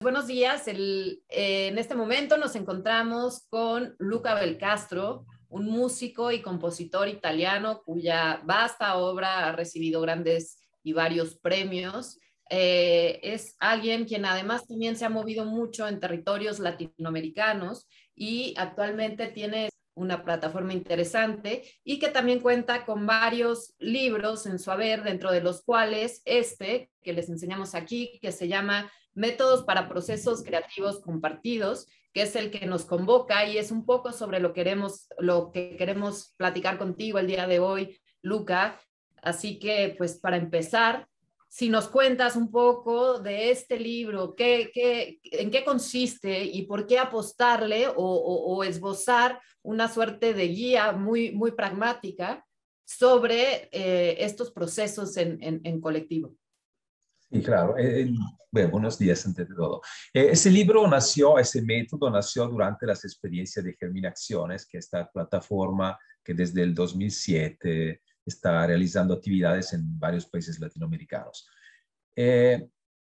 Buenos días. Eh, en este momento nos encontramos con Luca Belcastro, un músico y compositor italiano cuya vasta obra ha recibido grandes y varios premios. Eh, es alguien quien además también se ha movido mucho en territorios latinoamericanos y actualmente tiene una plataforma interesante y que también cuenta con varios libros en su haber, dentro de los cuales este que les enseñamos aquí, que se llama métodos para procesos creativos compartidos, que es el que nos convoca y es un poco sobre lo, queremos, lo que queremos platicar contigo el día de hoy, Luca. Así que, pues para empezar, si nos cuentas un poco de este libro, qué, qué, en qué consiste y por qué apostarle o, esbozar una suerte de guía muy, muy pragmática sobre eh, estos procesos en colectivo. Sí, claro. Eh, eh, buenos días ante todo. Eh, ese libro nació, ese método nació durante las experiencias de Germinaciones, que es esta plataforma que desde el 2007 está realizando actividades en varios países latinoamericanos.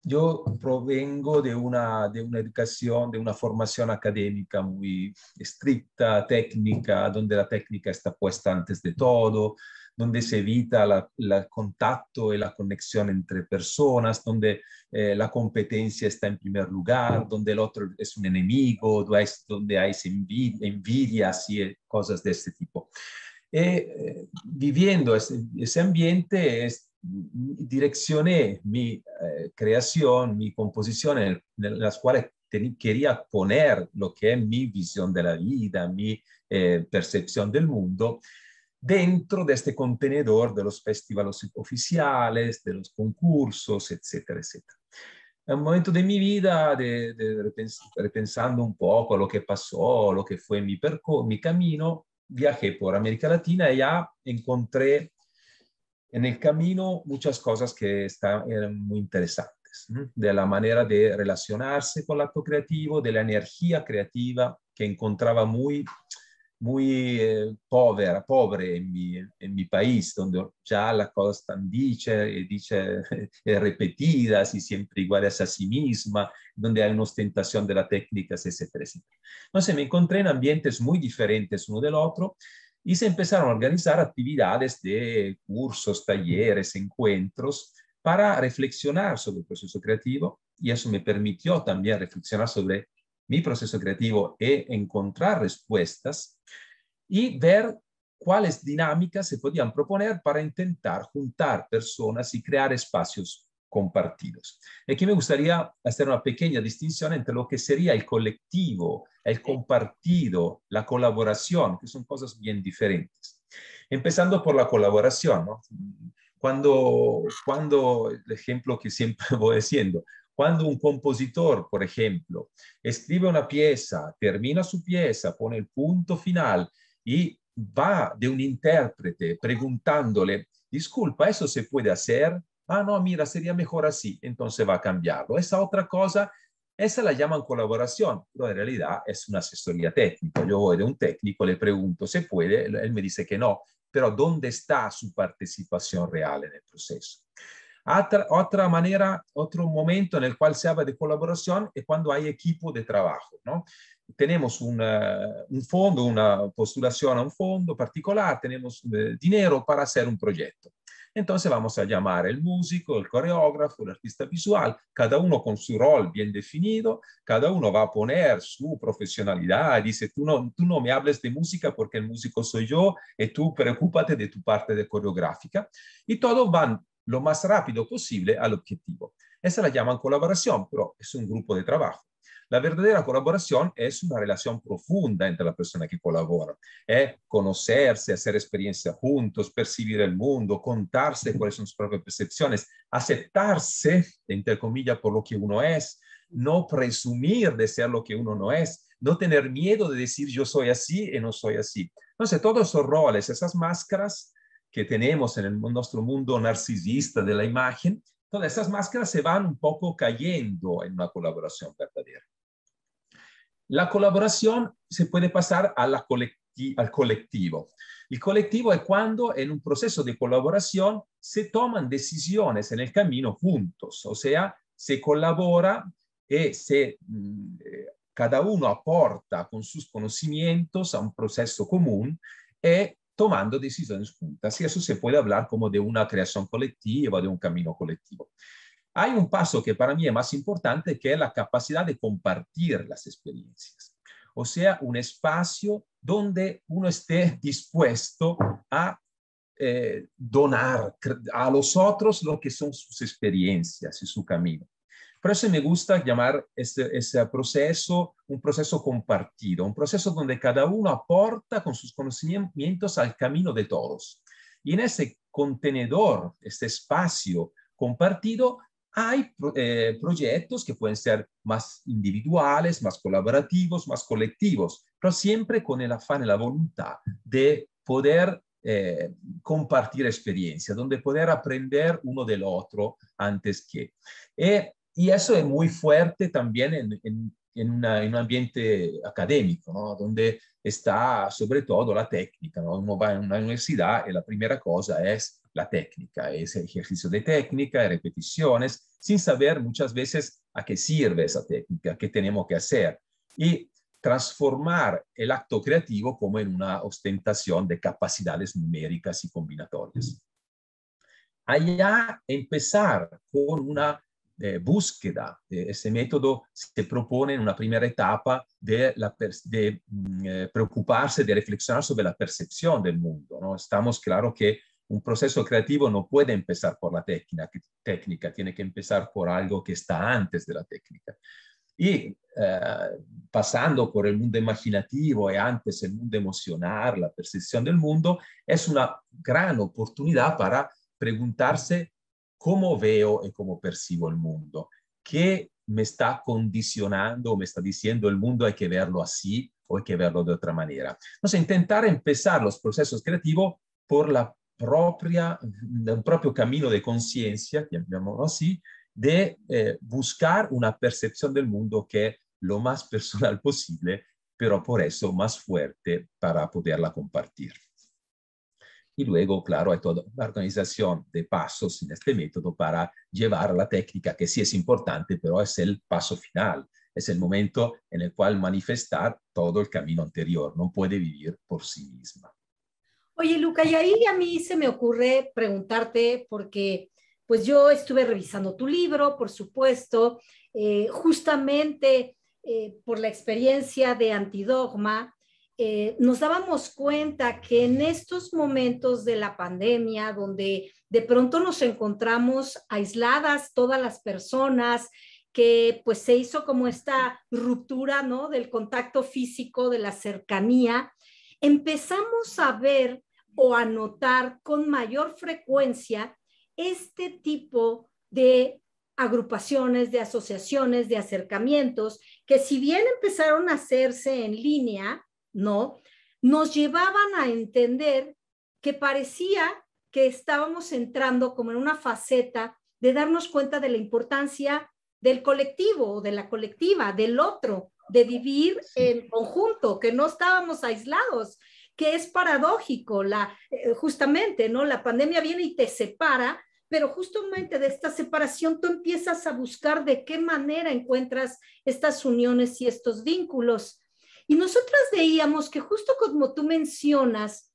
yo provengo de una, de una educación, de una formación académica muy estricta, técnica, donde la técnica está puesta antes de todo donde se evita el contacto y la conexión entre personas, donde eh, la competencia está en primer lugar, donde el otro es un enemigo, donde hay envidia y eh, cosas de este tipo. Eh, viviendo ese, ambiente, es, direccioné mi creación, mi composición, en, la las cuales quería poner lo que es mi visión de la vida, mi percepción del mundo dentro de este contenedor de los festivales oficiales, de los concursos, etcétera, etcétera. En un momento de mi vida, repensando un poco lo que pasó, lo que fue mi, mi camino, viajé por América Latina y ya encontré en el camino muchas cosas que están, eran muy interesantes, de la manera de relacionarse con el acto creativo, de la energía creativa que encontraba muy muy eh, povera, pobre en mi, mi, país, donde ya la cosa están repetida, dichas eh, eh, repetidas y siempre iguales a sí misma, donde hay una ostentación de las se presenta. No Entonces me encontré en ambientes muy diferentes uno del otro y se empezaron a organizar actividades de cursos, talleres, encuentros para reflexionar sobre el proceso creativo y eso me permitió también reflexionar sobre mi proceso creativo es encontrar respuestas y ver cuáles dinámicas se podían proponer para intentar juntar personas y crear espacios compartidos. Aquí me gustaría hacer una pequeña distinción entre lo que sería el colectivo, el compartido, la colaboración, que son cosas bien diferentes. Empezando por la colaboración, ¿no? Cuando, cuando el ejemplo que siempre voy diciendo, cuando un compositor, por ejemplo, escribe una pieza, termina su pieza, pone el punto final y va de un intérprete preguntándole, disculpa, ¿eso se puede hacer? Ah, no, mira, sería mejor así. Entonces va a cambiarlo. Esa otra cosa, esa la llaman colaboración, pero en realidad es una asesoría técnica. Yo voy de un técnico, le pregunto, ¿se puede? Él me dice que no, pero ¿dónde está su participación real en el proceso? Otra, manera, otro momento en el cual se habla de colaboración es cuando hay equipo de trabajo. ¿no? Tenemos un, eh, fondo, una postulación a un fondo particular, tenemos eh, dinero para hacer un proyecto. Entonces vamos a llamar el músico, el coreógrafo, el artista visual, cada uno con su rol bien definido, cada uno va a poner su profesionalidad, dice, tú no, tú no me hables de música porque el músico soy yo y eh, tú preocúpate de tu parte de coreográfica. Y todos van lo más rápido posible al objetivo. Esa la llaman colaboración, pero es un grupo de trabajo. La verdadera colaboración es una relación profunda entre la persona que colabora. Es conocerse, hacer experiencia juntos, percibir el mundo, contarse cuáles son sus propias percepciones, aceptarse, entre comillas, por lo que uno es, no presumir de ser lo que uno no es, no tener miedo de decir yo soy así y no soy así. Entonces, todos esos roles, esas máscaras, que tenemos en el, nuestro mundo narcisista de la imagen, todas estas máscaras se van un poco cayendo en una colaboración verdadera. La colaboración se puede pasar al colectivo. El colectivo es cuando en un proceso de colaboración se toman decisiones en el camino juntos, o sea, se colabora y eh, se, mm, eh, cada uno aporta con sus conocimientos a un proceso común y eh, tomando decisiones juntas y eso se puede hablar como de una creación colectiva, de un camino colectivo. Hay un paso que para mí es más importante, que es la capacidad de compartir las experiencias. O sea, un espacio donde uno esté dispuesto a eh, donar a los otros lo que son sus experiencias y su camino. Por eso me gusta llamar este, este, proceso un proceso compartido, un proceso donde cada uno aporta con sus conocimientos al camino de todos. Y en ese contenedor, este espacio compartido, hay eh, proyectos que pueden ser más individuales, más colaborativos, más colectivos, pero siempre con el afán y la voluntad de poder eh, compartir experiencia donde poder aprender uno del otro antes que. Eh, y eso es muy fuerte también en, en, un ambiente académico, donde está sobre todo la técnica. Uno va a una universidad y la primera cosa es la técnica, es ejercicio de técnica, repeticiones, sin saber muchas veces a qué sirve esa técnica, qué tenemos que hacer. Y transformar el acto creativo como en una ostentación de capacidades numéricas y combinatorias. Allá empezar con una eh, búsqueda. Ese eh, método se propone in una prima etapa di la de mm, eh, preocuparse, de reflexionar sobre la percepción del mondo. ¿no? Estamos claro che un processo creativo non può empezar por la tecnica, técnica, tiene che empezar por algo che sta antes de la técnica. Y eh, pasando por el mondo imaginativo e antes el mondo emocional, la percepción del mondo, è una gran opportunità per preguntarsi cómo veo y cómo percibo el mundo, qué me está condicionando, me está diciendo el mundo hay que verlo así o hay que verlo de otra manera. Entonces, intentar empezar los procesos creativos por la propia, el propio camino de conciencia, llamémoslo así, de eh, buscar una percepción del mundo que es lo más personal posible, pero por eso más fuerte para poderla compartir. Y luego, claro, hay toda una organización de pasos en este método para llevar la técnica, que sí es importante, pero es el paso final. Es el momento en el cual manifestar todo el camino anterior. No puede vivir por sí misma. Oye, Luca, y ahí a mí se me ocurre preguntarte, porque pues yo estuve revisando tu libro, por supuesto, eh, justamente eh, por la experiencia de Antidogma, eh, nos dábamos cuenta que en estos momentos de la pandemia, donde de pronto nos encontramos aisladas todas las personas, que pues se hizo como esta ruptura, ¿no? Del contacto físico, de la cercanía, empezamos a ver o a notar con mayor frecuencia este tipo de agrupaciones, de asociaciones, de acercamientos, que si bien empezaron a hacerse en línea, ¿no? Nos llevaban a entender que parecía que estábamos entrando como en una faceta de darnos cuenta de la importancia del colectivo, o de la colectiva, del otro, de vivir en conjunto, que no estábamos aislados, que es paradójico, eh, justamente, ¿no? La pandemia viene y te separa, pero justamente de esta separación tú empiezas a buscar de qué manera encuentras estas uniones y estos vínculos. Y nosotras veíamos que justo como tú mencionas,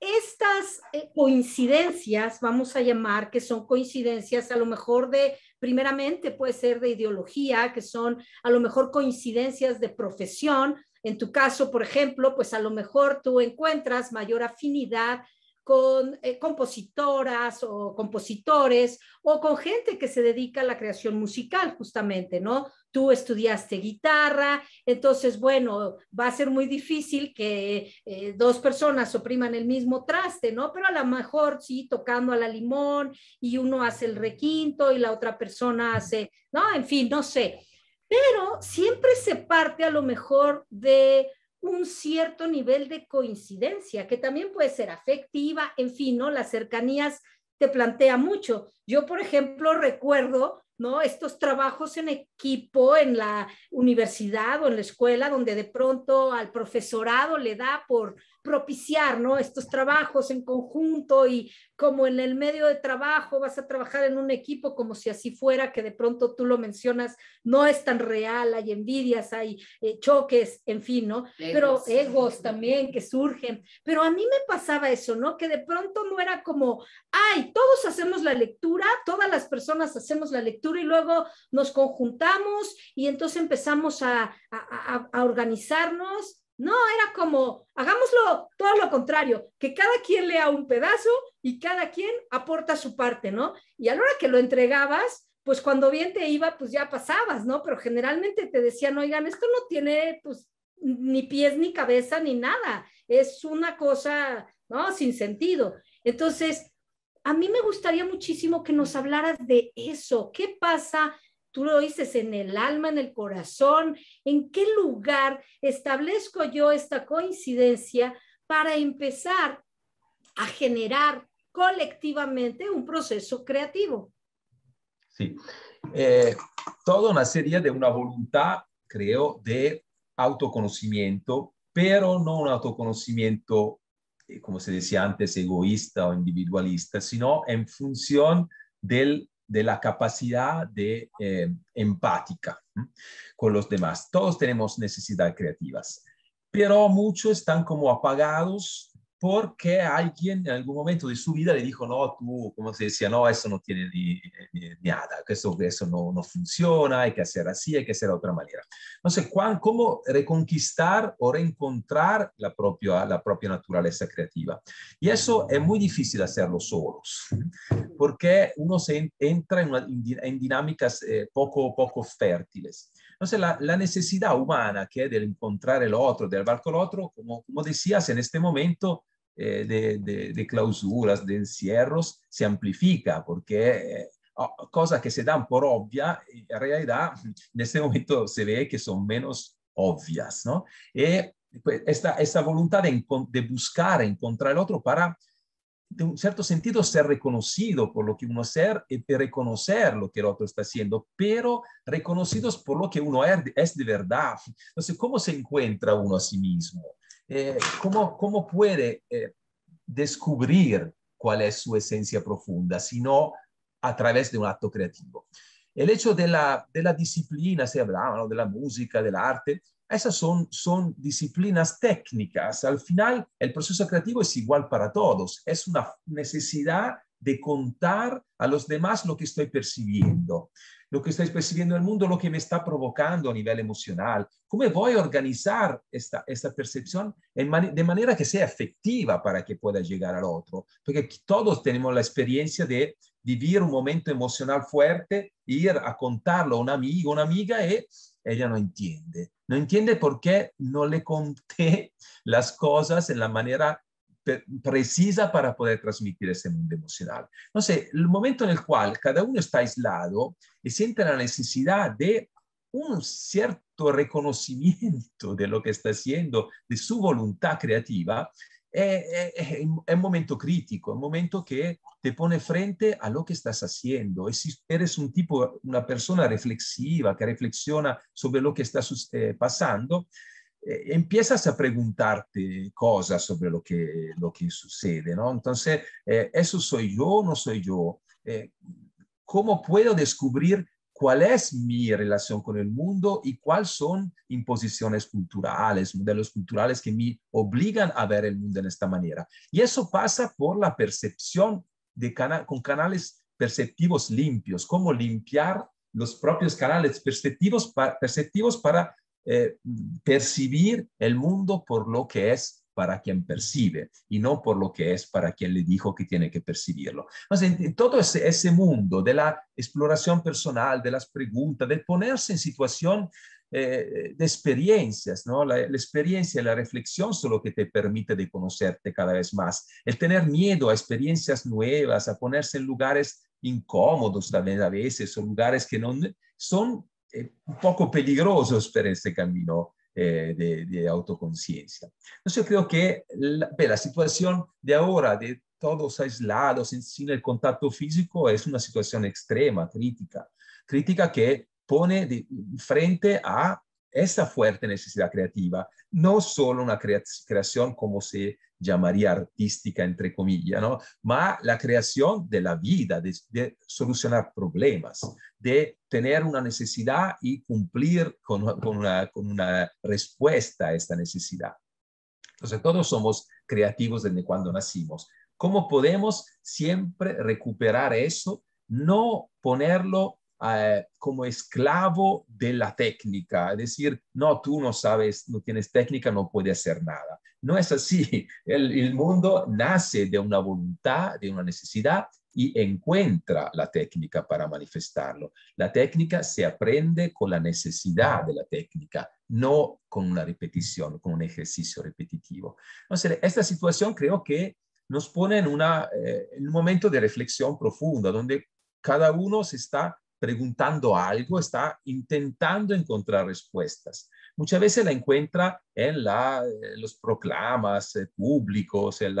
estas eh, coincidencias, vamos a llamar que son coincidencias a lo mejor de, primeramente puede ser de ideología, que son a lo mejor coincidencias de profesión. En tu caso, por ejemplo, pues a lo mejor tú encuentras mayor afinidad con eh, compositoras o compositores o con gente que se dedica a la creación musical, justamente, ¿no? Tú estudiaste guitarra, entonces, bueno, va a ser muy difícil que eh, dos personas opriman el mismo traste, ¿no? Pero a lo mejor sí, tocando a la limón y uno hace el requinto y la otra persona hace, ¿no? En fin, no sé. Pero siempre se parte a lo mejor de un cierto nivel de coincidencia, que también puede ser afectiva, en fin, ¿no? Las cercanías te plantea mucho. Yo, por ejemplo, recuerdo, ¿no? Estos trabajos en equipo en la universidad o en la escuela, donde de pronto al profesorado le da por propiciar ¿no? estos trabajos en conjunto y como en el medio de trabajo vas a trabajar en un equipo como si así fuera, que de pronto tú lo mencionas, no es tan real, hay envidias, hay eh, choques, en fin, ¿no? Pero egos también que surgen. Pero a mí me pasaba eso, ¿no? Que de pronto no era como, ay, todos hacemos la lectura, todas las personas hacemos la lectura y luego nos conjuntamos y entonces empezamos a, a, a organizarnos no, era como, hagámoslo todo lo contrario, que cada quien lea un pedazo y cada quien aporta su parte, ¿no? Y a la hora que lo entregabas, pues cuando bien te iba, pues ya pasabas, ¿no? Pero generalmente te decían, oigan, esto no tiene, pues, ni pies ni cabeza ni nada, es una cosa, ¿no? Sin sentido. Entonces, a mí me gustaría muchísimo que nos hablaras de eso. ¿Qué pasa Tú lo dices en el alma, en el corazón. ¿En qué lugar establezco yo esta coincidencia para empezar a generar colectivamente un proceso creativo? Sí. Eh, todo serie de una voluntad, creo, de autoconocimiento, pero no un autoconocimiento, eh, como se decía antes, egoísta o individualista, sino en función del de la capacidad de eh, empática con los demás. Todos tenemos necesidades creativas, pero muchos están como apagados porque alguien en algún momento de su vida le dijo, no, tú, como se decía, no, eso no tiene ni, nada, eso, eso no, funciona, hay que hacer así, hay que hacer de otra manera. Entonces, ¿cómo reconquistar o reencontrar la propia, la propia naturaleza creativa? Y eso es muy difícil hacerlo solos, porque uno se entra en, una, en dinámicas eh, poco, poco fértiles. Entonces, la, la, necesidad humana que es de encontrar el otro, de hablar con el otro, como, como decías en este momento, eh, de, clausuras, de encierros, se amplifica porque... cosa eh, oh, cosas que se dan por obvia, en realidad en este momento se ve que son menos obvias, ¿no? Y pues, esta, esta voluntad de, buscar, encontrar al otro para, de un cierto sentido, ser reconocido por lo que uno es y eh, reconocer lo que el otro está haciendo, pero reconocidos por lo que uno es de verdad. Entonces, ¿cómo se encuentra uno a sí mismo? Eh, ¿cómo, ¿cómo, puede eh, descubrir cuál es su esencia profunda, sino a través de un acto creativo? El hecho de la, de la disciplina, se hablaba, de la música, del arte, esas son, son disciplinas técnicas. Al final, el proceso creativo es igual para todos. Es una necesidad de contar a los demás lo que estoy percibiendo, lo que estoy percibiendo en el mundo, lo que me está provocando a nivel emocional, cómo voy a organizar esta, esta percepción de manera que sea efectiva para que pueda llegar al otro, porque todos tenemos la experiencia de vivir un momento emocional fuerte, ir a contarlo a un amigo, una amiga y ella no entiende. No entiende por qué no le conté las cosas en la manera precisa para poder transmitir ese mundo emocional. Entonces, el momento en el cual cada uno está aislado y siente la necesidad de un cierto reconocimiento de lo que está haciendo, de su voluntad creativa, eh, eh, es, un momento crítico, un momento que te pone frente a lo que estás haciendo. Y si eres un tipo, una persona reflexiva que reflexiona sobre lo que está eh, pasando, e, empiezas a preguntarte cosas sobre lo que, lo que sucede, ¿no? Entonces, eh, ¿eso soy yo no soy yo? Eh, ¿Cómo puedo descubrir cuál es mi relación con el mundo y cuáles son imposiciones culturales, modelos culturales que me obligan a ver el mundo de esta manera? Y eso pasa por la percepción con canales perceptivos limpios, cómo limpiar los propios canales perceptivos, perceptivos para eh, percibir el mundo por lo que es para quien percibe y no por lo que es para quien le dijo que tiene que percibirlo. Entonces, todo ese, mundo de la exploración personal, de las preguntas, de ponerse en situación eh, de experiencias, La, experiencia y la reflexión son lo que te permite de conocerte cada vez más. El tener miedo a experiencias nuevas, a ponerse en lugares incómodos a veces, o lugares que no son poco peligrosos para este camino eh, de, autoconciencia. Entonces yo creo que la, situación de ahora, de todos aislados, sin el contacto físico, es una situación extrema, crítica, crítica que pone frente a esa fuerte necesidad creativa, no solo una creación como se llamaría artística, entre comillas, ¿no? la creación de la vida, de solucionar problemas, de tener una necesidad y cumplir con, una, respuesta a esta necesidad. Entonces, todos somos creativos desde cuando nacimos. ¿Cómo podemos siempre recuperar eso? No ponerlo eh, como esclavo de la técnica, es decir, no, tú no sabes, no tienes técnica, no puedes hacer nada. No es así. El, mundo nace de una voluntad, de una necesidad y encuentra la técnica para manifestarlo. La técnica se aprende con la necesidad de la técnica, no con una repetición, con un ejercicio repetitivo. esta situación creo que nos pone eh, en un momento de reflexión profunda, donde cada uno se está preguntando algo, está intentando encontrar respuestas muchas veces la encuentra en, la, eh, los proclamas eh, públicos, en,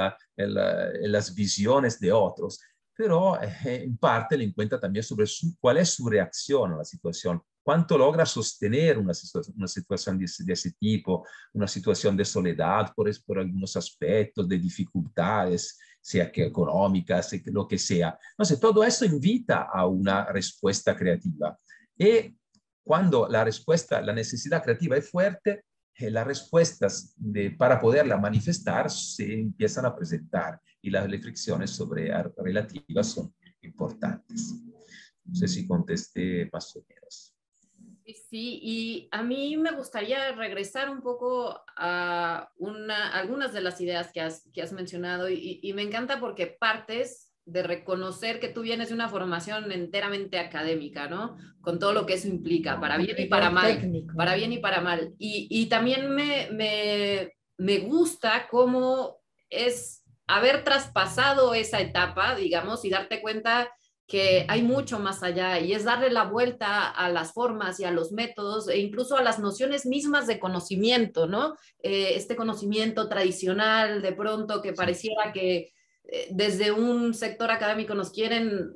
las visiones de otros, pero eh, en parte la encuentra también sobre cuál es su reacción a la situación, cuánto logra sostener una, situación de, ese tipo, una situación de soledad por, por algunos aspectos, de dificultades, sea que económicas, lo que sea. Entonces, todo eso invita a una respuesta creativa. Y cuando la respuesta, la necesidad creativa es fuerte, eh, las respuestas de, para poderla manifestar se empiezan a presentar y las reflexiones sobre relativas son importantes. No sé si contesté más o Sí, y a mí me gustaría regresar un poco a una, algunas de las ideas que has, mencionado y, y, me encanta porque partes de reconocer que tú vienes de una formación enteramente académica, ¿no? Con todo lo que eso implica, para bien y para mal. Para bien y para mal. Y, también me, gusta cómo es haber traspasado esa etapa, digamos, y darte cuenta que hay mucho más allá y es darle la vuelta a las formas y a los métodos e incluso a las nociones mismas de conocimiento, ¿no? Eh, este conocimiento tradicional de pronto que pareciera que eh, desde un sector académico nos quieren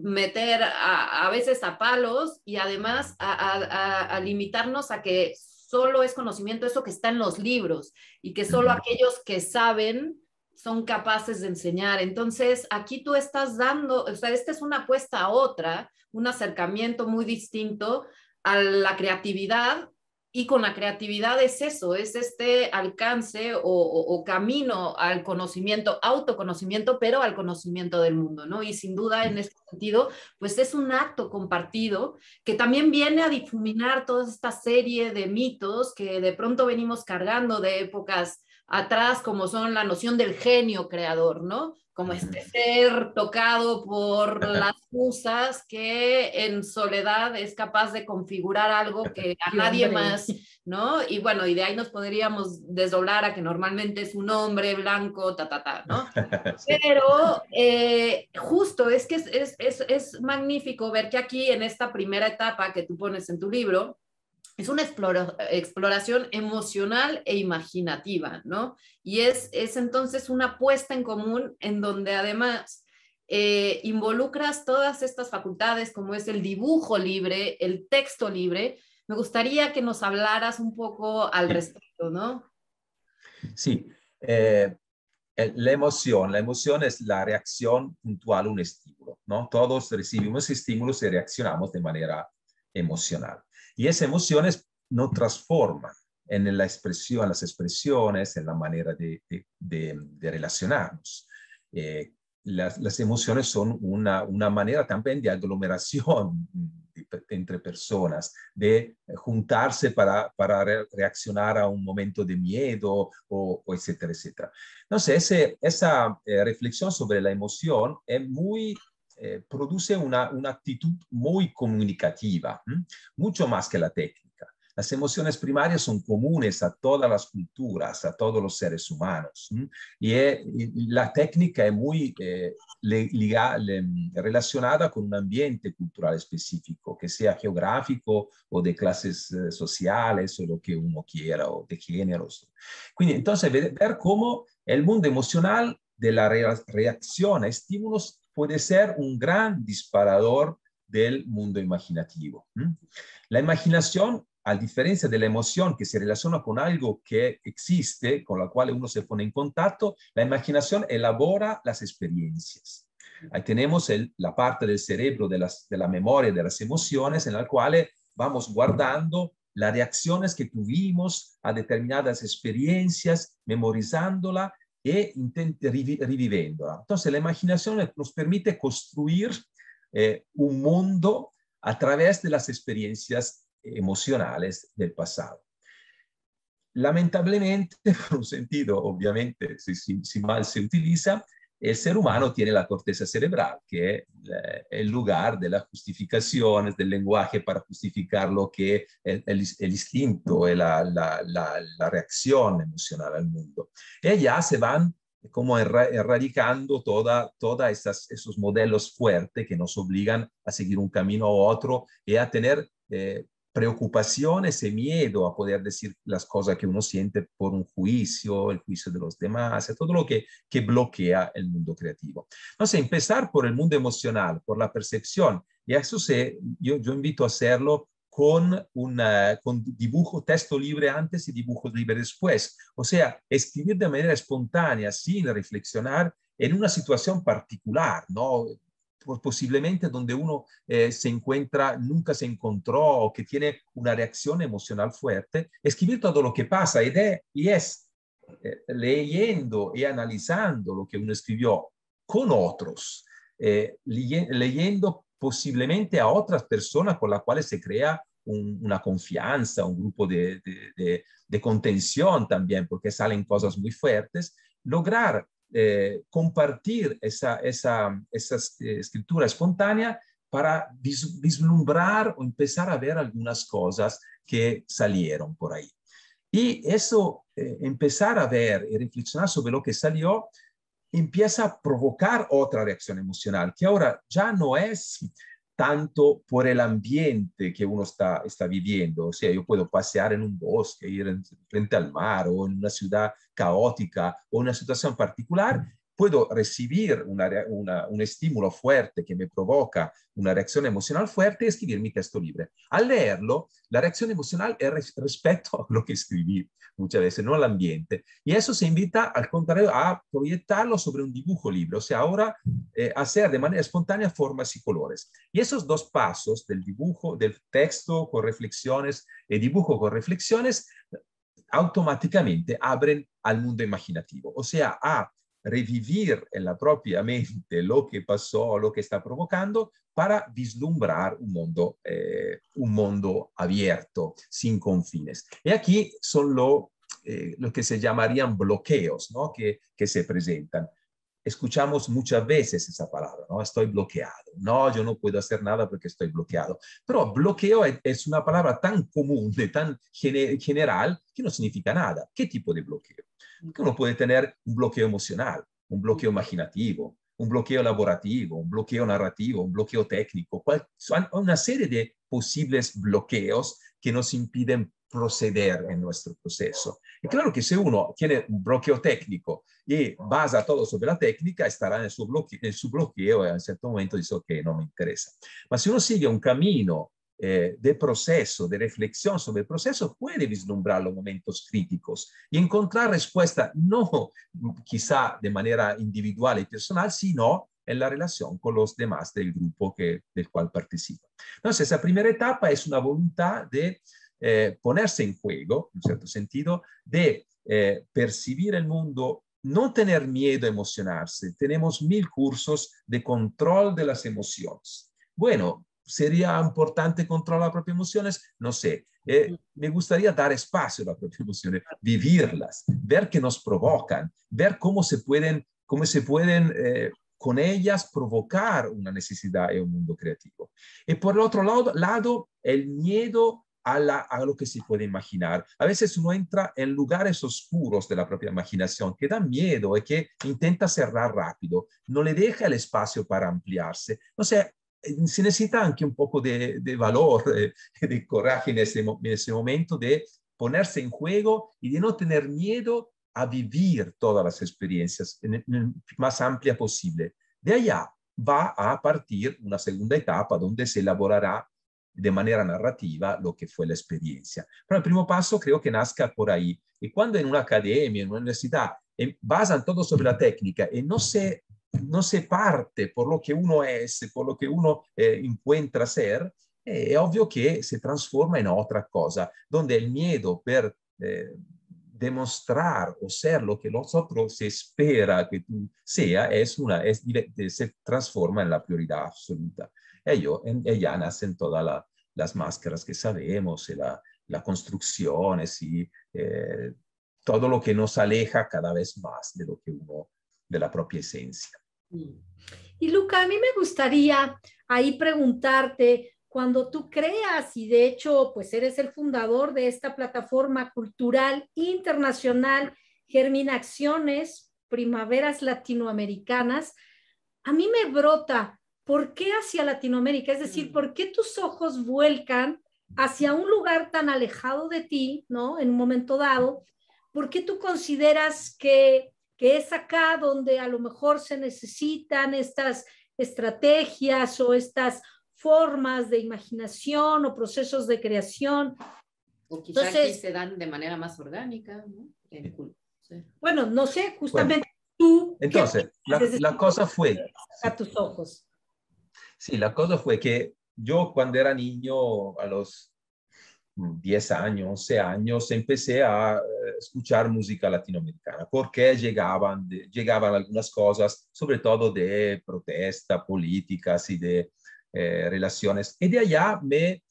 meter a, veces a palos y además a, a, a, limitarnos a que solo es conocimiento eso que está en los libros y que solo aquellos que saben son capaces de enseñar. Entonces, aquí tú estás dando, o sea, esta es una apuesta a otra, un acercamiento muy distinto a la creatividad y con la creatividad es eso, es este alcance o, camino al conocimiento, autoconocimiento, pero al conocimiento del mundo, ¿no? Y sin duda en este sentido, pues es un acto compartido que también viene a difuminar toda esta serie de mitos que de pronto venimos cargando de épocas atrás, como son la noción del genio creador, ¿no? como este ser tocado por las musas que en soledad es capaz de configurar algo que a nadie más, ¿no? Y bueno, y de ahí nos podríamos desdoblar a que normalmente es un hombre blanco, ta, ta, ta, ¿no? Pero eh, justo es que es, es, es magnífico ver que aquí en esta primera etapa que tú pones en tu libro, es una exploración emocional e imaginativa, ¿no? Y es, es entonces una puesta en común en donde además eh, involucras todas estas facultades como es el dibujo libre, el texto libre. Me gustaría que nos hablaras un poco al respecto, ¿no? Sí. Eh, la emoción, la emoción es la reacción puntual a un estímulo, ¿no? Todos recibimos estímulos y reaccionamos de manera emocional. Y esas emociones nos transforman en la expresión, las expresiones, en la manera de, relacionarnos. Eh, las, emociones son una, una, manera también de aglomeración entre personas, de juntarse para, para reaccionar a un momento de miedo, o, etcétera, etcétera. Entonces, ese, esa eh, reflexión sobre la emoción es muy eh, produce una, actitud muy comunicativa, mucho más que la técnica. Las emociones primarias son comunes a todas las culturas, a todos los seres humanos. Eh, y, la técnica es muy eh, mm, relacionada con un ambiente cultural específico, que sea geográfico o de clases sociales o lo que uno quiera, o de géneros. entonces, ver cómo el mundo emocional de la reacción a estímulos puede ser un gran disparador del mundo imaginativo. La imaginación, a diferencia de la emoción que se relaciona con algo que existe, con la cual uno se pone en contacto, la imaginación elabora las experiencias. Ahí tenemos la parte del cerebro, de, de la memoria, de las emociones, en la cual vamos guardando las reacciones que tuvimos a determinadas experiencias, memorizándola e intente reviviéndola. Entonces, la imaginación nos permite construir eh, un mundo a través de las experiencias emocionales del pasado. Lamentablemente, por un sentido, obviamente, si mal se utiliza, el ser humano tiene la corteza cerebral, que es eh, el lugar de las justificaciones, del lenguaje para justificar lo que el, el, instinto, eh, la, la, reacción emocional al mundo. Y eh, ya se van como erradicando todos toda esos modelos fuertes que nos obligan a seguir un camino u otro y a tener preocupación, ese miedo a poder decir las cosas que uno siente por un juicio, el juicio de los demás, todo lo que, que bloquea el mundo creativo. Entonces, empezar por el mundo emocional, por la percepción, y eso se, yo, invito a hacerlo con, un dibujo, texto libre antes y dibujo libre después. O sea, escribir de manera espontánea, sin reflexionar, en una situación particular, ¿no? Pues, posiblemente donde uno eh, se encuentra, nunca se encontró o que tiene una reacción emocional fuerte, escribir todo lo que pasa y, es eh, leyendo y analizando lo que uno escribió con otros, eh, leyendo posiblemente a otras personas con las cuales se crea una confianza, un grupo de, de contención también, porque salen cosas muy fuertes, lograr eh, compartir esa, esa, eh, escritura espontánea para vislumbrar o empezar a ver algunas cosas que salieron por ahí. Y eso, eh, empezar a ver y reflexionar sobre lo que salió, empieza a provocar otra reacción emocional, que ahora ya no es tanto por el ambiente que uno está, está viviendo. O sea, yo puedo pasear en un bosque, ir en, frente al mar o en una ciudad caótica o una situación particular puedo recibir una, un estímulo fuerte que me provoca una reacción emocional fuerte, y escribir mi texto libre. Al leerlo, la reacción emocional es respecto a lo que escribí muchas veces, no al ambiente. Y eso se invita, al contrario, a proyectarlo sobre un dibujo libre, o sea, ahora eh, hacer de manera espontánea formas y colores. Y esos dos pasos del dibujo, del texto con reflexiones y dibujo con reflexiones, automáticamente abren al mundo imaginativo, o sea, a ah, revivir en la propia mente lo que pasó, lo que está provocando, para vislumbrar un mundo, eh, un abierto, sin confines. Y aquí son lo, eh, que se llamarían bloqueos ¿no? que se presentan escuchamos muchas veces esa palabra, ¿no? Estoy bloqueado, no, yo no puedo hacer nada porque estoy bloqueado. Pero bloqueo es una palabra tan común, de tan general, que no significa nada. ¿Qué tipo de bloqueo? uno puede tener un bloqueo emocional, un bloqueo imaginativo, un bloqueo laborativo, un bloqueo narrativo, un bloqueo técnico, una serie de posibles bloqueos que nos impiden proceder en nuestro proceso. Y claro que si uno tiene un bloqueo técnico y basa todo sobre la técnica, estará en su bloqueo, en su bloqueo y en cierto momento dice, ok, no me interesa. Pero si uno sigue un camino eh, de proceso, de reflexión sobre el proceso, puede vislumbrar los momentos críticos y encontrar respuesta no quizá de manera individual y personal, sino en la relación con los demás del grupo que, del cual participa. Entonces, esa primera etapa es una voluntad de eh, ponerse en juego, en cierto sentido, de eh, percibir el mundo, no tener miedo a emocionarse. Tenemos mil cursos de control de las emociones. Bueno, ¿sería importante controlar las propias emociones? No sé. Eh, me gustaría dar espacio a las propias emociones, vivirlas, ver qué nos provocan, ver cómo se pueden, cómo se pueden con ellas provocar una necesidad en un mundo creativo. Y por el otro lado, lado el miedo a, lo que se puede imaginar. A veces uno entra en lugares oscuros de la propia imaginación que da miedo y que intenta cerrar rápido, no le deja el espacio para ampliarse. O sea, eh, se necesita anche un poco de, valor valor, eh, de coraje en ese, momento de ponerse en juego y de no tener miedo a vivir todas las experiencias en, más amplia posible. De allá va a partir una segunda etapa donde se elaborará de manera narrativa lo que fue la experiencia. Pero el primer paso creo que nazca por ahí. Y cuando en una academia, en una universidad, basan todo sobre la técnica y no se, no se parte por lo que uno es, por lo que uno eh, encuentra ser, eh, è ovvio che se trasforma in altra cosa, dove il miedo per eh, dimostrare o ser lo che l'altro si spera che tu sia, è una, è, si trasforma nella priorità assoluta. ello, en ella nacen todas las máscaras que sabemos, las la construcciones y eh, todo lo que nos aleja cada vez más de lo que uno, de la propia esencia. Mm. Y Luca, a mí me gustaría ahí preguntarte, cuando tú creas y de hecho pues eres el fundador de esta plataforma cultural internacional Germinaciones Primaveras Latinoamericanas, a mí me brota ¿por qué hacia Latinoamérica? Es decir, mm. ¿por qué tus ojos vuelcan hacia un lugar tan alejado de ti, ¿no? En un momento dado, ¿por qué tú consideras que, es acá donde a lo mejor se necesitan estas estrategias o estas formas de imaginación o procesos de creación? O quizás se dan de manera más orgánica, ¿no? Bueno, no sé, justamente tú. Entonces, la cosa fue... A tus ojos. Sí, la cosa fue que yo cuando era niño, a los 10 años, 11 años, empecé a eh, escuchar música latinoamericana, porque llegaban, llegaban algunas cosas, sobre todo de protesta, políticas y de eh, relaciones. Y de allá me,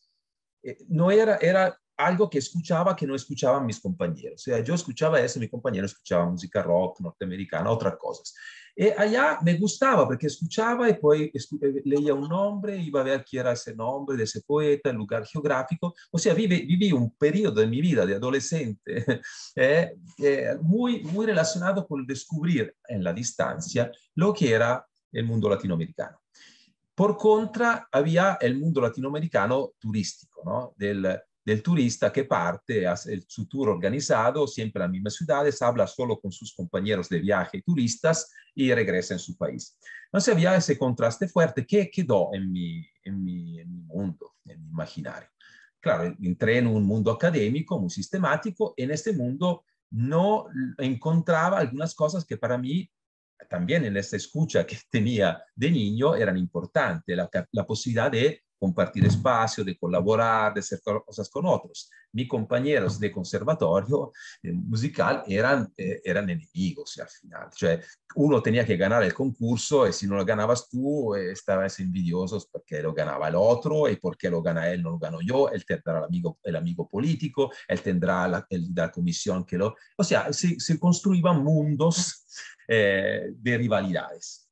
eh, no era, era algo que escuchaba que no escuchaban mis compañeros. O sea, yo escuchaba eso, mi compañero escuchaba música rock norteamericana, otras cosas. E allá me gustaba porque escuchaba y poi eh, leía un nome, iba a ver chi era ese nome, de ese poeta, il lugar geográfico. O sea, vive, viví un periodo de mi vida de adolescente eh, eh, muy, muy relacionado con descubrir en la distancia lo que era el mundo latinoamericano. Por contra, había el mundo latinoamericano turístico, ¿no? Del, del turista que parte a su tour organizado siempre en las mismas ciudades, habla solo con sus compañeros de viaje turistas y regresa en su país. Entonces había ese contraste fuerte que quedó en mi, mi, mundo, en mi imaginario. Claro, entré en un mundo académico muy sistemático. En este mundo no encontraba algunas cosas que para mí también en esta escucha que tenía de niño eran importantes, la, posibilidad de compartir espacio, de colaborar, de hacer cosas con otros. Mis compañeros de conservatorio eh, musical eran, eh, eran enemigos al final. sea, uno tenía que ganar el concurso y si no lo ganabas tú, eh, estabas envidiosos porque lo ganaba el otro y porque lo gana él, no lo gano yo. Él tendrá el amigo, el amigo político, él tendrá la, comisión que lo... O sea, se, se construían mundos de rivalidades.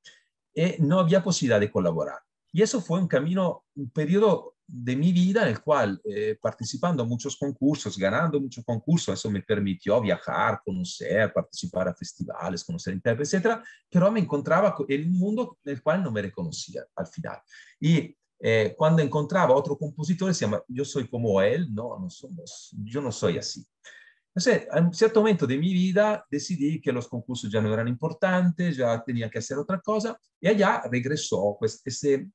Y no había posibilidad de colaborar. Y eso fue un camino, un periodo de mi vida en el cual, eh, participando a muchos concursos, ganando muchos concursos, eso me permitió viajar, conocer, participar a festivales, conocer intérpretes, etcétera, pero me encontraba en un mundo en el cual no me reconocía al final. Y eh, cuando encontraba otro compositor, decía, yo soy como él, no, no somos, yo no soy así. Entonces, a un cierto momento de mi vida decidí que los concursos ya no eran importantes, ya tenía que hacer otra cosa, y allá regresó pues, ese,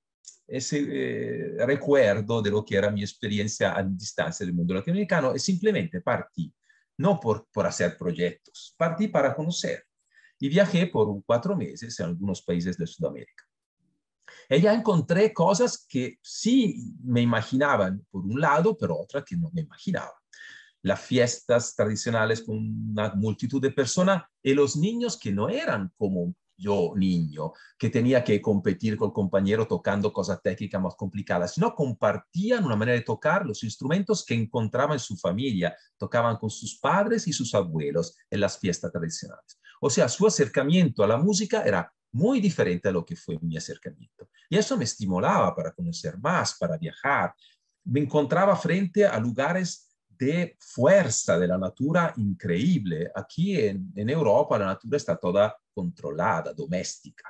ese eh, recuerdo de lo que era mi experiencia a distancia del mundo latinoamericano es simplemente partí, no por, hacer proyectos, partí para conocer. Y viajé por cuatro meses en algunos países de Sudamérica. ya encontré cosas que sí me imaginaban por un lado, pero otra que no me imaginaba. Las fiestas tradicionales con una multitud de personas y los niños que no eran como yo niño, que tenía que competir con el compañero tocando cosas técnicas más complicadas, sino compartían una manera de tocar los instrumentos que encontraba en su familia, tocaban con sus padres y sus abuelos en las fiestas tradicionales. O sea, su acercamiento a la música era muy diferente a lo que fue mi acercamiento. Y eso me estimulaba para conocer más, para viajar. Me encontraba frente a lugares de fuerza de la natura increíble. Aquí en, Europa la natura está toda controlada, doméstica.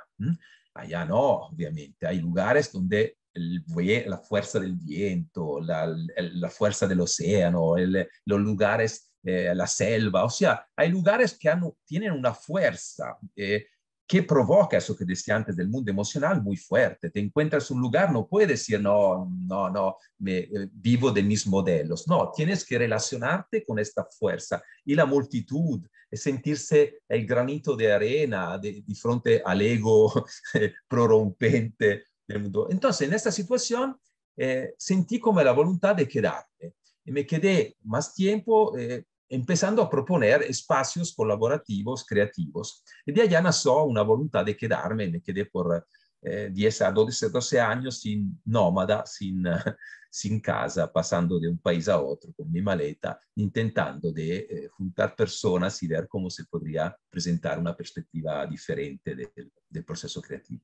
Allá no, obviamente. Hay lugares donde el, la fuerza del viento, la, la fuerza del océano, el, los lugares, eh, la selva, o sea, hay lugares que tienen una fuerza eh, que provoca eso que decía antes del mundo emocional muy fuerte. Te encuentras un lugar, no puedes decir, no, no, no, eh, vivo de mis modelos. No, tienes que relacionarte con esta fuerza y la multitud, sentirse el granito de arena de, frente al ego prorompente del mundo. Entonces, en esta situación, eh, sentí como la voluntad de quedarte. Y me quedé más tiempo eh, empezando a proponer espacios colaborativos, creativos. Y de allá nació una voluntad de quedarme, me quedé por 10 eh, a 12, 12 años sin nómada, sin, sin casa, pasando de un país a otro con mi maleta, intentando de eh, juntar personas y ver cómo se podría presentar una perspectiva diferente del, del proceso creativo.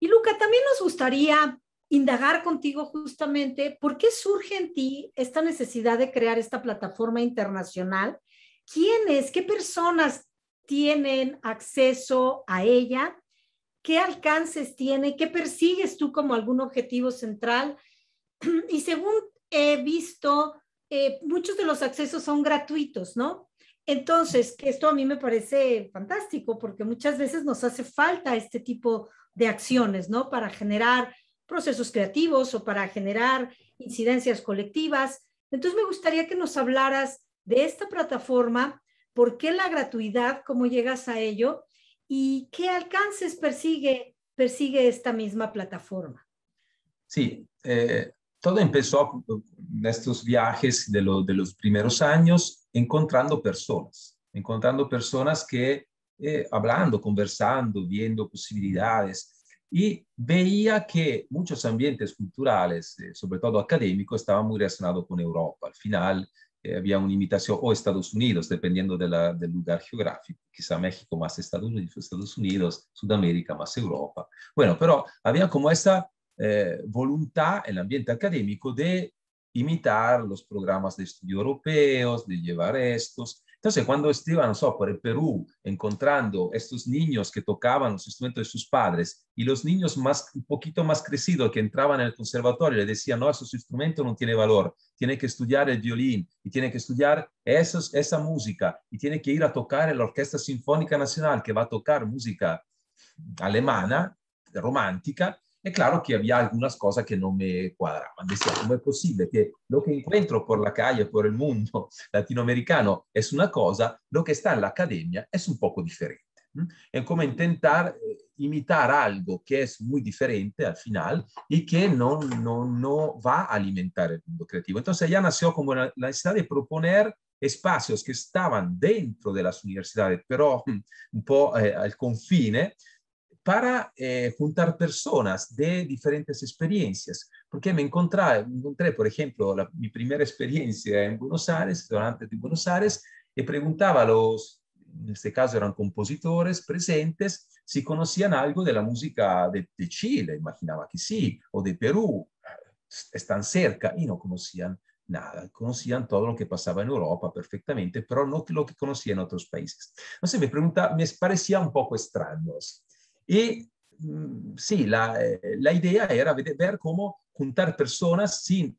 Y Luca, también nos gustaría indagar contigo justamente por qué surge en ti esta necesidad de crear esta plataforma internacional. ¿Quiénes, qué personas tienen acceso a ella? ¿Qué alcances tiene? ¿Qué persigues tú como algún objetivo central? Y según he visto, eh, muchos de los accesos son gratuitos, ¿no? Entonces, esto a mí me parece fantástico porque muchas veces nos hace falta este tipo de acciones, ¿no? Para generar procesos creativos o para generar incidencias colectivas. Entonces me gustaría que nos hablaras de esta plataforma, por qué la gratuidad, cómo llegas a ello y qué alcances persigue, persigue esta misma plataforma. Sí, eh, todo empezó en estos viajes de, de los primeros años encontrando personas, encontrando personas que eh, hablando, conversando, viendo posibilidades, y veía que muchos ambientes culturales, eh, sobre todo académicos, estaban muy relacionados con Europa. Al final eh, había una imitación o Estados Unidos, dependiendo del lugar geográfico. Quizá México más Estados Unidos, Estados Unidos, Sudamérica más Europa. Bueno, pero había como esa eh, voluntad en el ambiente académico de imitar los programas de estudio europeos, de llevar estos, entonces, cuando estaban, no sé, por el Perú, encontrando estos niños que tocaban los instrumentos de sus padres y los niños más, un poquito más crecidos que entraban en el conservatorio, le decían, no, esos instrumento no tiene valor, tiene que estudiar el violín y tiene que estudiar esa música y tiene que ir a tocar en la Orquesta Sinfónica Nacional que va a tocar música alemana, romántica, è chiaro che había algunas cosas que no me cuadraban. Decía, come è possibile che lo che encuentro per la calle, per il mondo latinoamericano, es una cosa, lo che sta all'accademia è academia un poco differente. È come intentare eh, imitare algo che è molto differente al final e che non, no, no va a alimentare il mondo creativo. Entonces ya nació como la necesidad de proponer espacios que estaban dentro de las universidades, pero un po' eh, al confine, para eh, juntar personas de diferentes experiencias, porque me encontré, encontré por ejemplo, mi primera experiencia en Buenos Aires, durante de Buenos Aires, y preguntaba a los, en este caso eran compositores presentes, si conocían algo de la música de, Chile, imaginaba que sí, o de Perú, ah, están cerca y no conocían nada, conocían todo lo que pasaba en Europa perfectamente, pero no lo que conocían otros países. Entonces me preguntaba, me parecía un poco extraño. Así. E mm, sí, eh, la, idea era vedere come juntar persone sin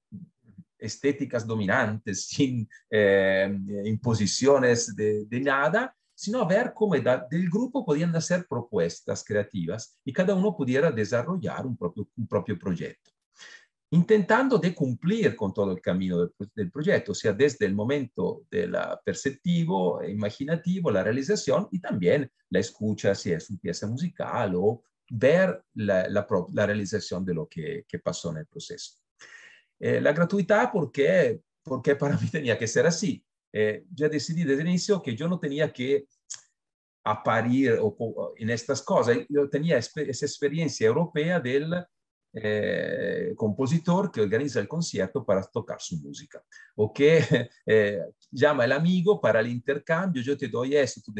estéticas dominantes, sin eh, imposiciones de, nada, sino a ver cómo da, del gruppo podían essere proposte creative e cada uno pudiera desarrollar un propio, un propio proyecto. intentando de cumplir con todo el camino pues, del, proyecto, o sea, desde el momento del perceptivo, e imaginativo, la realización y también la escucha si es una pieza musical o ver la, realización de lo que, pasó en el proceso. Eh, la gratuidad, porque Porque para mí tenía que ser así. Eh, ya decidí desde el inicio que yo no tenía que aparir en estas cosas. Yo tenía esa experiencia europea del eh, compositor que organiza el concierto para tocar su música o que eh, llama al amigo para el intercambio, yo te doy esto, tú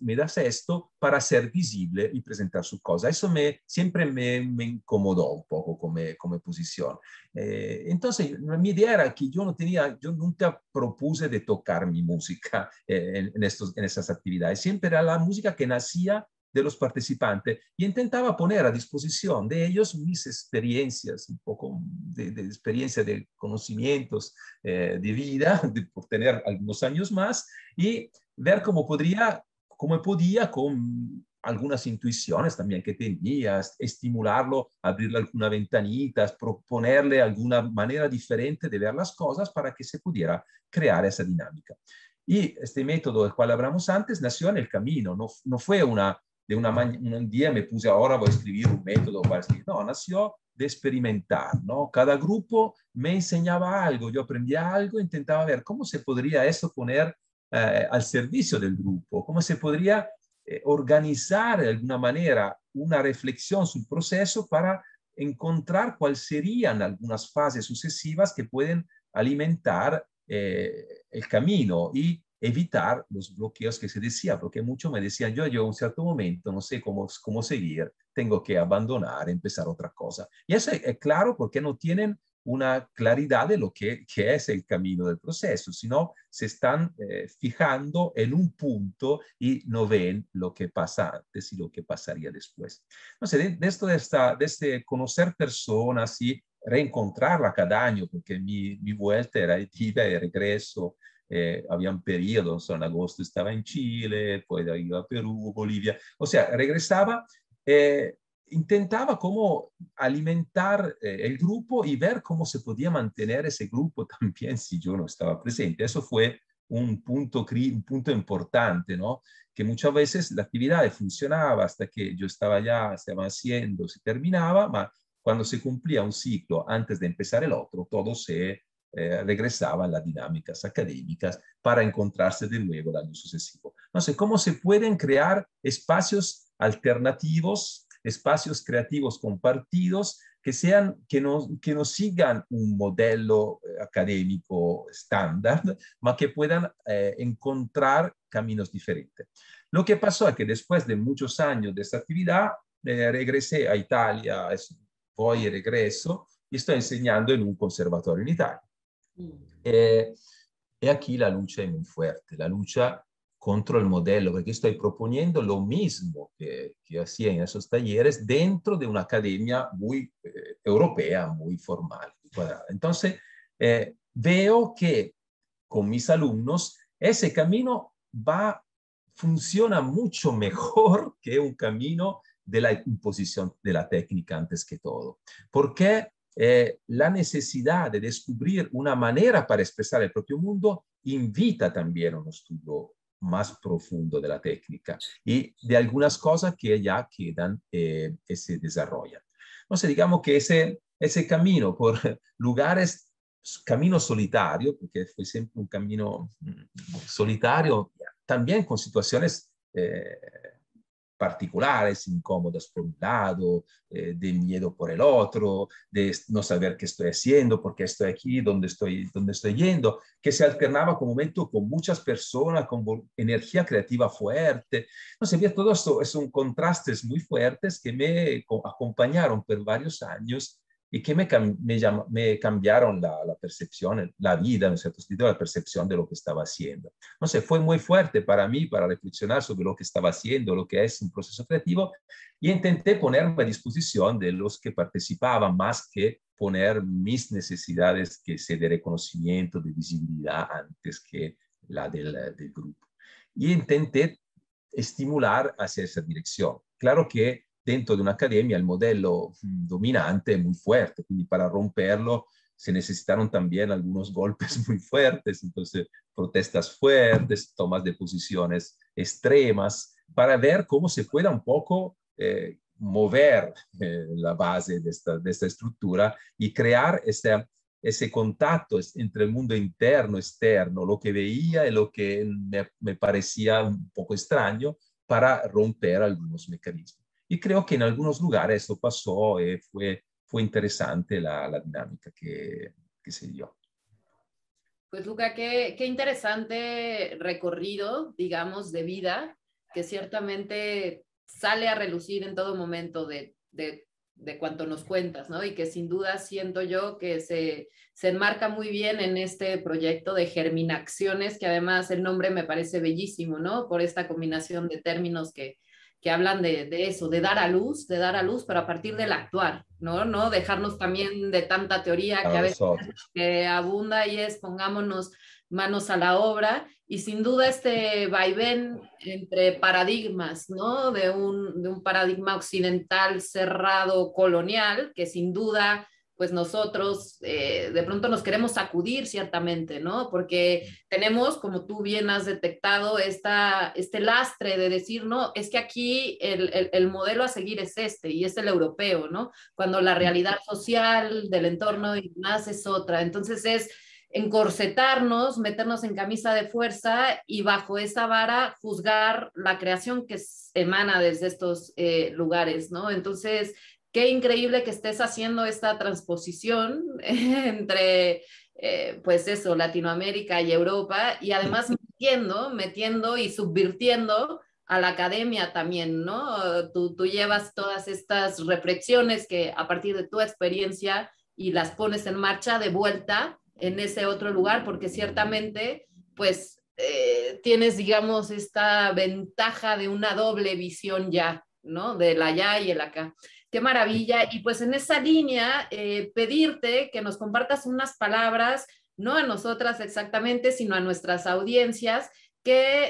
me, das esto para ser visible y presentar su cosa. Eso me, siempre me, incomodó un poco como, como posición. Eh, entonces, mi idea era que yo no tenía, yo nunca propuse de tocar mi música en, estos, en esas actividades, siempre era la música que nacía de los participantes y intentaba poner a disposición de ellos mis experiencias, un poco de, experiencia de conocimientos eh, de vida, por tener algunos años más, y ver cómo podría, cómo podía con algunas intuiciones también que tenía, estimularlo, abrirle alguna ventanita, proponerle alguna manera diferente de ver las cosas para que se pudiera crear esa dinámica. Y este método del cual hablamos antes nació en el camino, no fue una, de una un día me puse ahora voy a escribir un método para No, nació de experimentar, ¿no? Cada grupo me enseñaba algo, yo aprendía algo, intentaba ver cómo se podría eso poner eh, al servicio del grupo, cómo se podría eh, organizar de alguna manera una reflexión sobre el proceso para encontrar cuáles serían algunas fases sucesivas que pueden alimentar eh, el camino. Y evitar los bloqueos que se decía, porque mucho me decían, yo, yo a un cierto momento no sé cómo, cómo seguir, tengo que abandonar, empezar otra cosa. Y eso es, eh, claro porque no tienen una claridad de lo que, que, es el camino del proceso, sino se están eh, fijando en un punto y no ven lo que pasa antes y lo que pasaría después. sé de, esto de, esta, de este conocer personas y reencontrarla cada año, porque mi, mi vuelta era ida y regreso, eh, Había un periodo, en agosto estaba en Chile, después iba a Perú, Bolivia, o sea, regresaba, eh, intentaba como alimentar eh, el grupo y ver cómo se podía mantener ese grupo también si yo no estaba presente. Eso fue un punto, un punto importante, ¿no? Que muchas veces la actividad funcionaba hasta que yo estaba allá, se haciendo, se terminaba, pero cuando se cumplía un ciclo antes de empezar el otro, todo se eh, regresaban las dinámicas académicas para encontrarse de nuevo el año sucesivo. No sé ¿cómo se pueden crear espacios alternativos, espacios creativos compartidos que, sean, que, no, que no sigan un modelo eh, académico estándar, pero que puedan eh, encontrar caminos diferentes? Lo que pasó es que después de muchos años de esta actividad, regresé a Italia, voy y regreso, y estoy enseñando en un conservatorio en Italia. Y e, e aquí la lucha es muy fuerte, la lucha contra el modelo, porque estoy proponiendo lo mismo que hacía en esos talleres dentro de una academia muy eh, europea, muy formal. Entonces, eh, veo que con mis alumnos ese camino va, funciona mucho mejor que un camino de la imposición de la técnica antes que todo. qué? Eh, la necesidad de descubrir una manera para expresar el propio mundo invita también a un estudio más profundo de la técnica y de algunas cosas que ya quedan y eh, se desarrollan. Entonces, digamos que ese, ese camino por lugares camino solitario, porque fue siempre un camino mm, solitario, también con situaciones eh, particulares, incómodas por un lado, eh, de miedo por el otro, de no saber qué estoy haciendo, por qué estoy aquí, dónde estoy, dónde estoy yendo, que se alternaba con momento con muchas personas, con energía creativa fuerte. No sé, bien, todo esto son contrastes muy fuertes que me acompañaron por varios años y que me, me, cambiaron la, percepción, la vida, en cierto sentido, este la percepción de lo que estaba haciendo. No sé, fue muy fuerte para mí para reflexionar sobre lo que estaba haciendo, lo que es un proceso creativo, y intenté ponerme a disposición de los que participaban más que poner mis necesidades que de reconocimiento, de visibilidad antes que la del, del grupo. Y intenté estimular hacia esa dirección. Claro que dentro de una academia, el modelo mm, dominante muy fuerte, quindi para romperlo se necesitaron también algunos golpes muy fuertes, entonces protestas fuertes, tomas de posiciones extremas, para ver cómo se pueda un poco eh, mover eh, la base de esta, estructura y crear ese, contacto entre el mundo interno, externo, lo que veía y lo que me parecía un poco extraño para romper algunos mecanismos. Y creo que en algunos lugares esto pasó y eh, fue, fue interesante la, la dinámica que, se dio. Pues Luca, qué, interesante recorrido, digamos, de vida, que ciertamente sale a relucir en todo momento de, de, de, cuanto nos cuentas, ¿no? Y que sin duda siento yo que se, se enmarca muy bien en este proyecto de germinaciones, que además el nombre me parece bellísimo, ¿no? Por esta combinación de términos que, que hablan de, eso, de dar a luz, de dar a luz, pero a partir del actuar, ¿no? No dejarnos también de tanta teoría que a veces abunda y es pongámonos manos a la obra y sin duda este vaivén entre paradigmas, ¿no? De un, de un paradigma occidental cerrado colonial que sin duda pues nosotros eh, de pronto nos queremos sacudir ciertamente, ¿no? Porque tenemos, como tú bien has detectado, esta, este lastre de decir, no, es que aquí el, modelo a seguir es este y es el europeo, ¿no? Cuando la realidad social del entorno y demás es otra. Entonces es encorsetarnos, meternos en camisa de fuerza y bajo esa vara juzgar la creación que emana desde estos eh, lugares, ¿no? Entonces, qué increíble que estés haciendo esta transposición entre, eh, pues eso, Latinoamérica y Europa, y además metiendo, metiendo y subvirtiendo a la academia también, ¿no? Tú, tú llevas todas estas reflexiones que a partir de tu experiencia y las pones en marcha de vuelta en ese otro lugar, porque ciertamente, pues, eh, tienes, digamos, esta ventaja de una doble visión ya, ¿no? Del allá y el acá. Qué maravilla. Y pues en esa línea, eh, pedirte que nos compartas unas palabras, no a nosotras exactamente, sino a nuestras audiencias, que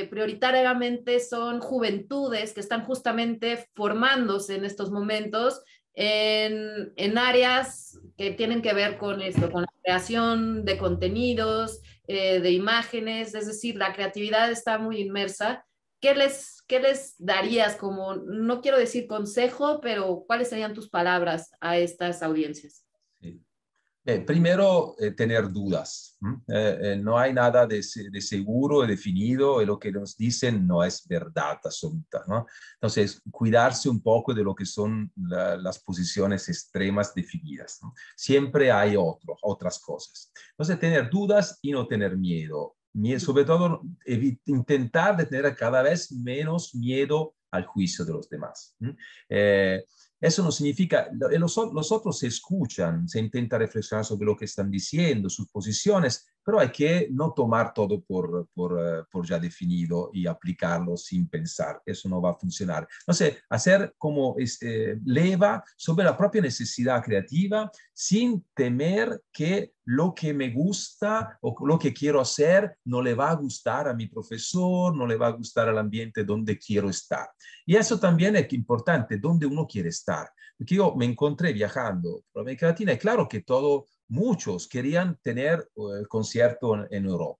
eh, prioritariamente son juventudes que están justamente formándose en estos momentos en, áreas que tienen que ver con esto, con la creación de contenidos, eh, de imágenes, es decir, la creatividad está muy inmersa ¿qué les, darías como, no quiero decir consejo, pero cuáles serían tus palabras a estas audiencias? primero, eh, tener dudas. Eh, eh, no hay nada de, de, seguro, definido, y lo que nos dicen no es verdad absoluta. Entonces, cuidarse un poco de lo que son las posiciones extremas definidas. Siempre hay otro, otras cosas. Entonces, tener dudas y no tener miedo sobre todo intentar de tener cada vez menos miedo al juicio de los demás. Eh, eso no significa, eh, los, los, otros se escuchan, se intenta reflexionar sobre lo que están diciendo, sus posiciones, pero hay que no tomar todo por, eh, por, ya definido y aplicarlo sin pensar. Eso no va a funcionar. No sé, hacer como este, leva sobre la propia necesidad creativa sin temer que lo que me gusta o lo que quiero hacer no le va a gustar a mi profesor, no le va a gustar al ambiente donde quiero estar. Y eso también es importante, donde uno quiere estar. Porque yo me encontré viajando por América Latina, y claro que todo muchos querían tener eh, el concierto en Europa.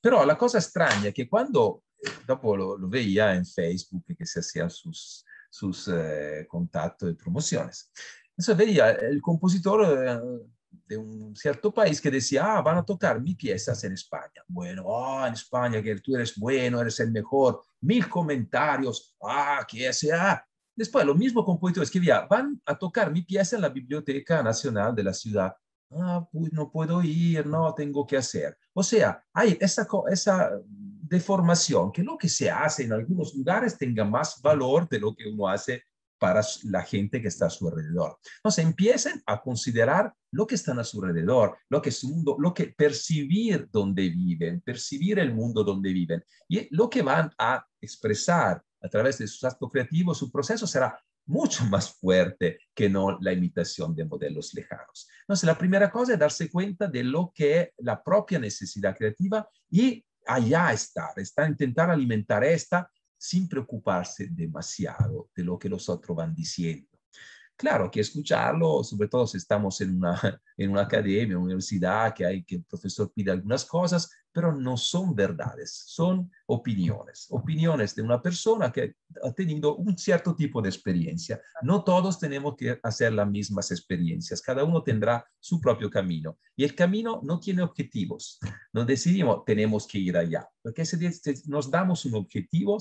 Pero la cosa extraña es que cuando, eh, dopo lo, veía en Facebook, que se hacían sus, sus eh, promociones, e veía el compositor eh, de un cierto país que decía, ah, van a tocar mi piezas en España. Bueno, ah, en España, que tú eres bueno, eres el mejor. Mil comentarios, ah, que sea. Ah". Después, lo mismo compositor escribía, van a tocar mi pieza en la Biblioteca Nacional de la Ciudad Ah, pues no puedo ir, no tengo que hacer. O sea, hay esa, esa deformación, que lo que se hace en algunos lugares tenga más valor de lo que uno hace para la gente que está a su alrededor. Entonces empiecen a considerar lo que están a su alrededor, lo que es mundo, lo que percibir donde viven, percibir el mundo donde viven. Y lo que van a expresar a través de sus actos creativos, su proceso será mucho más fuerte que no la imitación de modelos lejanos. Entonces, la primera cosa es darse cuenta de lo que es la propia necesidad creativa y allá estar, está intentar alimentar esta sin preocuparse demasiado de lo que los otros van diciendo. Claro que escucharlo, sobre todo si estamos en una, en una academia, universidad, que hay que el profesor pide algunas cosas, pero no son verdades, son opiniones. Opiniones de una persona que ha tenido un cierto tipo de experiencia. No todos tenemos que hacer las mismas experiencias, cada uno tendrá su propio camino. Y el camino no tiene objetivos. No decidimos, tenemos que ir allá, porque si nos damos un objetivo,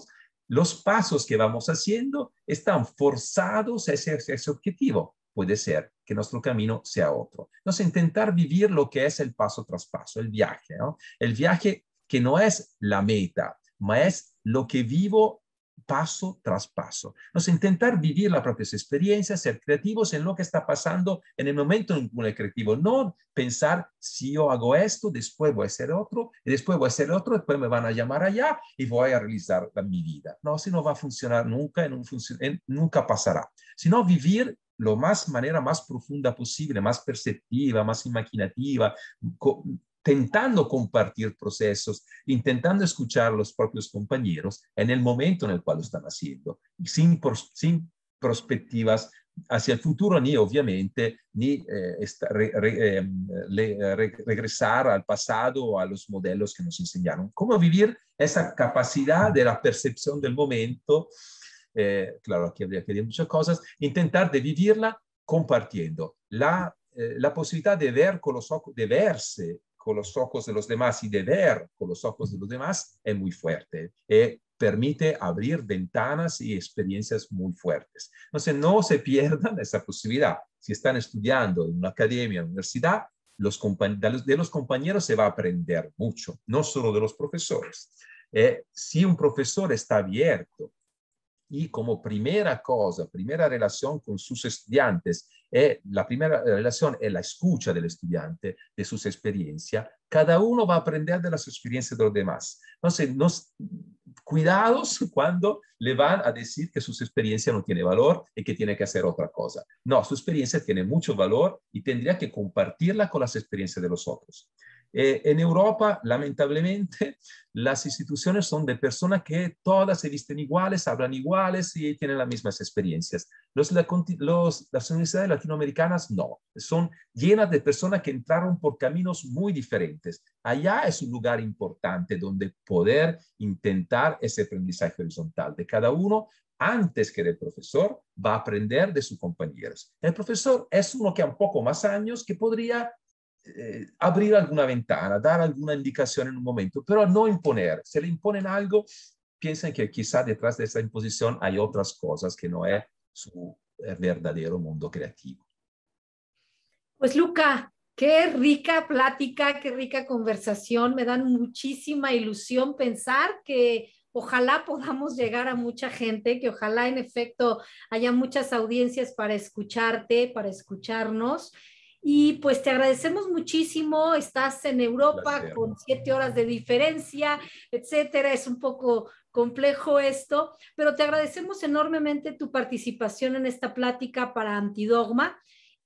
los pasos que vamos haciendo están forzados a ese, ese objetivo. Puede ser que nuestro camino sea otro. Entonces, intentar vivir lo que es el paso tras paso, el viaje, El viaje que no es la meta, ma es lo que vivo paso tras paso. Entonces, intentar vivir las propias experiencias, ser creativos en lo que está pasando en el momento en que uno es creativo. No pensar, si yo hago esto, después voy a ser otro, y después voy a ser otro, después me van a llamar allá y voy a realizar mi vida. No, si no va a funcionar nunca, en nunca pasará. Sino vivir lo más manera más profunda posible, más perceptiva, más imaginativa, intentando compartir procesos, intentando escuchar a los propios compañeros en el momento en el cual lo están haciendo, sin, perspectivas hacia el futuro ni obviamente ni eh, em, regresar al pasado o a los modelos que nos enseñaron. Cómo vivir esa capacidad de la percepción del momento, eh, claro, aquí habría que decir muchas cosas, intentar de vivirla compartiendo. La, eh, la posibilidad de ver con los ojos, de verse con los ojos de los demás y de ver con los ojos de los demás es muy fuerte. y eh, permite abrir ventanas y experiencias muy fuertes. Entonces, no se pierdan esa posibilidad. Si están estudiando en una academia, en una universidad, los de los compañeros se va a aprender mucho, no solo de los profesores. Eh, si un profesor está abierto y como primera cosa, primera relación con sus estudiantes, es eh, la primera relación es la escucha del estudiante, de sus experiencias. Cada uno va a aprender de las experiencias de los demás. Entonces, nos, cuidados cuando le van a decir que sus experiencias no tiene valor y que tiene que hacer otra cosa. No, su experiencia tiene mucho valor y tendría que compartirla con las experiencias de los otros. Eh, en Europa, lamentablemente, las instituciones son de personas que todas se visten iguales, hablan iguales y tienen las mismas experiencias. Los, las universidades latinoamericanas no, son llenas de personas que entraron por caminos muy diferentes. Allá es un lugar importante donde poder intentar ese aprendizaje horizontal de cada uno antes que el profesor, va a aprender de sus compañeros. El profesor es uno que ha un poco más años que podría eh, abrir alguna ventana, dar alguna indicación en un momento, pero no imponer. Se le imponen algo, piensen que quizá detrás de esa imposición hay otras cosas que no es su eh, verdadero mundo creativo. Pues Luca, qué rica plática, qué rica conversación. Me dan muchísima ilusión pensar que ojalá podamos llegar a mucha gente, que ojalá en efecto haya muchas audiencias para escucharte, para escucharnos. Y pues te agradecemos muchísimo, estás en Europa con siete horas de diferencia, etcétera, es un poco complejo esto, pero te agradecemos enormemente tu participación en esta plática para Antidogma.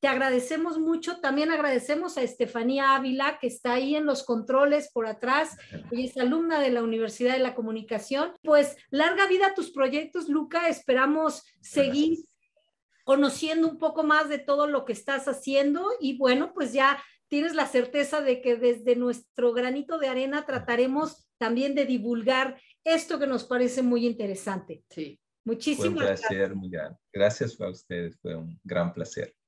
Te agradecemos mucho, también agradecemos a Estefanía Ávila, que está ahí en los controles por atrás, y es alumna de la Universidad de la Comunicación. Pues larga vida a tus proyectos, Luca, esperamos seguir conociendo un poco más de todo lo que estás haciendo y bueno, pues ya tienes la certeza de que desde nuestro granito de arena trataremos también de divulgar esto que nos parece muy interesante. Sí. Muchísimas gracias. Gracias a ustedes, fue un gran placer.